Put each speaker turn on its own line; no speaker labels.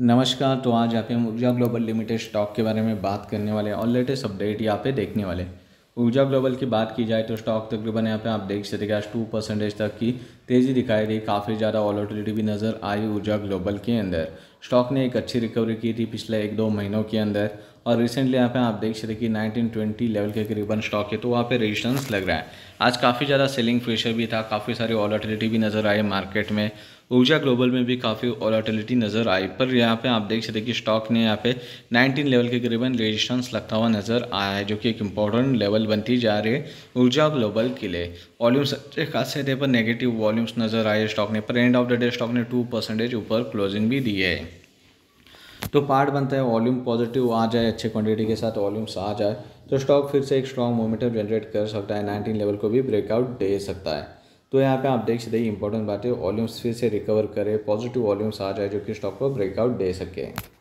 नमस्कार तो आज आप हम ऊर्जा ग्लोबल लिमिटेड स्टॉक के बारे में बात करने वाले हैं और लेटेस्ट अपडेट यहाँ पे देखने वाले ऊर्जा ग्लोबल की बात की जाए तो स्टॉक तकरीबन यहाँ पे आप देख सकते हैं टू परसेंटेज तक की तेज़ी दिखाई दी काफ़ी ज़्यादा वॉलोटिलिटी भी नज़र आई ऊर्जा ग्लोबल के अंदर स्टॉक ने एक अच्छी रिकवरी की थी पिछले एक दो महीनों के अंदर और रिसेंटली यहाँ पे आप देख सकते कि 1920 लेवल के करीबन स्टॉक है तो वहाँ पे रेजिस्टेंस लग रहा है आज काफ़ी ज़्यादा सेलिंग प्रेशर भी था काफ़ी सारी ऑलाटिलिटी भी नज़र आई मार्केट में ऊर्जा ग्लोबल में भी काफ़ी ऑलाटिलिटी नज़र आई पर यहाँ पे आप देख सकते कि स्टॉक ने यहाँ पे 19 लेवल के करीबन रेजिस्टेंस लगता हुआ नज़र आया है जो कि एक इम्पॉर्टेंट लेवल बनती जा रही है ऊर्जा ग्लोबल के लिए वॉल्यूम्स अच्छे खासे थे पर नेगेटिव वॉल्यूम्स नज़र आए स्टॉक ने पर end of the day stock ने टू परसेंटेज ऊपर क्लोजिंग भी दी है तो पार्ट बनता है वॉल्यूम पॉजिटिव आ जाए अच्छे क्वांटिटी के साथ वॉल्यूम्स आ जाए तो स्टॉक फिर से एक स्ट्रॉन्ग मोमेंटम जनरेट कर सकता है नाइनटीन लेवल को भी ब्रेकआउट दे सकता है तो यहाँ पे आप देख सकते हैं इंपॉर्टेंट बात है वॉल्यूम्स फिर से रिकवर करे पॉजिटिव वॉल्यूम्स आ जाए जो कि स्टॉक को ब्रेकआउट दे सके